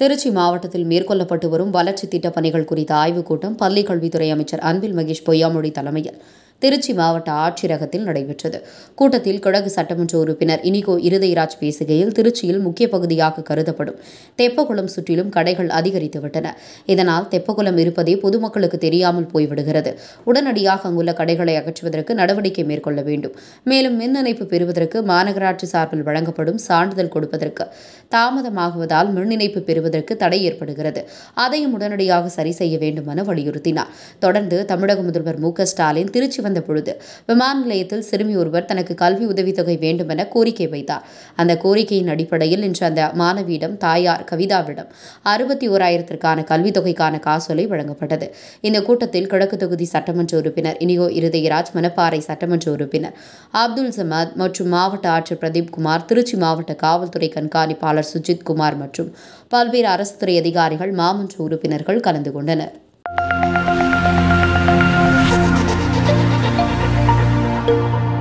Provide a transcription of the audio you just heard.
திருச்சி மாவட்டத்தில் மேற்கொள்ளப்பட்டு வரும் வளர்ச்சி திட்டப் பணிகள் குறித்த ஆய்வுக் கூட்டம் பள்ளிக் கல்வித்துறை அமைச்சர் அன்பில் மகேஷ் பொய்யாமொழி தலைமையில் திருச்சி மாவட்ட ஆட்சியரகத்தில் நடைபெற்றது கூட்டத்தில் கிழக்கு சட்டமன்ற உறுப்பினர் இனிகோ இருதயராஜ் பேசுகையில் திருச்சியில் முக்கிய பகுதியாக கருதப்படும் தெப்பகுளம் சுற்றிலும் கடைகள் அதிகரித்துவிட்டன இதனால் தெப்பகுளம் இருப்பதே பொதுமக்களுக்கு தெரியாமல் போய்விடுகிறது உடனடியாக அங்குள்ள கடைகளை அகற்றுவதற்கு நடவடிக்கை மேற்கொள்ள வேண்டும் மேலும் மின் இணைப்பு பெறுவதற்கு மாநகராட்சி சார்பில் வழங்கப்படும் சான்றிதழ் கொடுப்பதற்கு தாமதமாகுவதால் மின் இணைப்பு பெறுவதற்கு தடை ஏற்படுகிறது அதையும் உடனடியாக சரி செய்ய வேண்டும் என வலியுறுத்தினார் தொடர்ந்து தமிழக முதல்வர் மு ஸ்டாலின் திருச்சி வந்த பொழுது விமான நிலையத்தில் சிறுமி ஒருவர் தனக்கு கல்வி உதவித்தொகை வேண்டும் என கோரிக்கை வைத்தார் அந்த கோரிக்கையின் அடிப்படையில் இன்று அந்த மாணவியிடம் தாயார் கவிதாவிடம் அறுபத்தி ஓராயிரத்திற்கான கல்வித்தொகைக்கான காசோலை வழங்கப்பட்டது இந்த கூட்டத்தில் கிழக்கு தொகுதி சட்டமன்ற உறுப்பினர் இனியோ இருதயராஜ் மனப்பாறை சட்டமன்ற உறுப்பினர் அப்துல் சமத் மற்றும் மாவட்ட ஆட்சியர் பிரதீப் குமார் திருச்சி மாவட்ட காவல்துறை கண்காணிப்பாளர் சுஜித் குமார் மற்றும் பல்வேறு அரசு துறை அதிகாரிகள் மாமன்ற உறுப்பினர்கள் கலந்து கொண்டனர் you